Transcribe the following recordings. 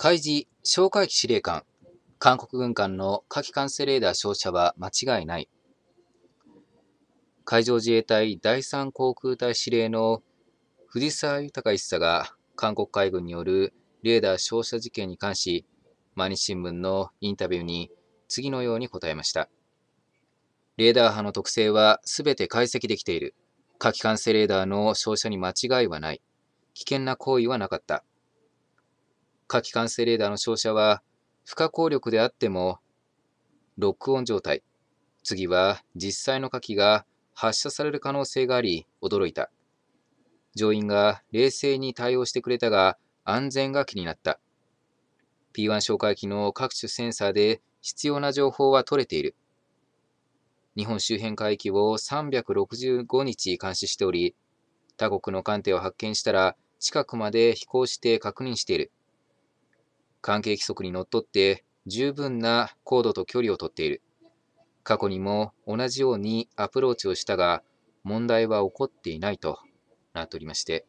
海示、哨戒機司令官、韓国軍艦の火器管制レーダー照射は間違いない。海上自衛隊第3航空隊司令の藤沢豊一佐が韓国海軍によるレーダー照射事件に関し、毎日新聞のインタビューに次のように答えました。レーダー波の特性は全て解析できている。火器管制レーダーの照射に間違いはない。危険な行為はなかった。火器管制レーダーの照射は不可抗力であっても、ロックオン状態、次は実際の火器が発射される可能性があり、驚いた。乗員が冷静に対応してくれたが、安全が気になった。P1 哨戒機の各種センサーで必要な情報は取れている。日本周辺海域を365日監視しており、他国の艦艇を発見したら近くまで飛行して確認している。関係規則にのっとって十分な高度と距離をとっている。過去にも同じようにアプローチをしたが、問題は起こっていないとなっておりまして、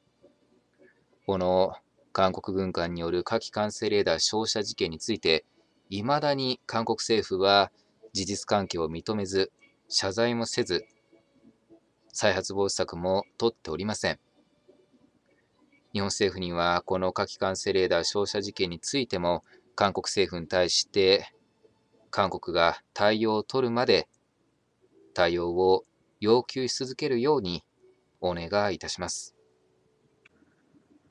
この韓国軍艦による火器管制レーダー照射事件について、いまだに韓国政府は事実関係を認めず、謝罪もせず、再発防止策も取っておりません。日本政府にはこの火器管制レーダー照射事件についても韓国政府に対して韓国が対応を取るまで対応を要求し続けるようにお願いいたします。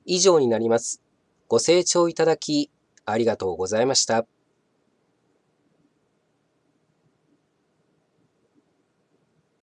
以上になります。ご清聴いただきありがとうございました。